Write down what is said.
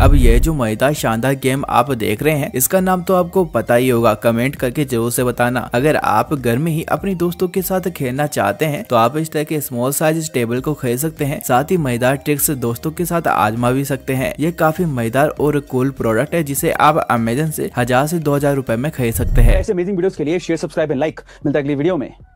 अब ये जो मजेदार शानदार गेम आप देख रहे हैं इसका नाम तो आपको पता ही होगा कमेंट करके जरूर से बताना अगर आप घर में ही अपने दोस्तों के साथ खेलना चाहते हैं तो आप इस तरह के स्मॉल साइज टेबल को खरीद सकते हैं साथ ही मजेदार ट्रिक्स दोस्तों के साथ आजमा भी सकते हैं ये काफी मजेदार और कूल प्रोडक्ट है जिसे आप अमेजन ऐसी हजार ऐसी दो हजार रूपए में खरीद सकते हैं ऐसे अमेजिंग के लिए शेयर सब्सक्राइब एंड लाइक मिलता है अगली वीडियो में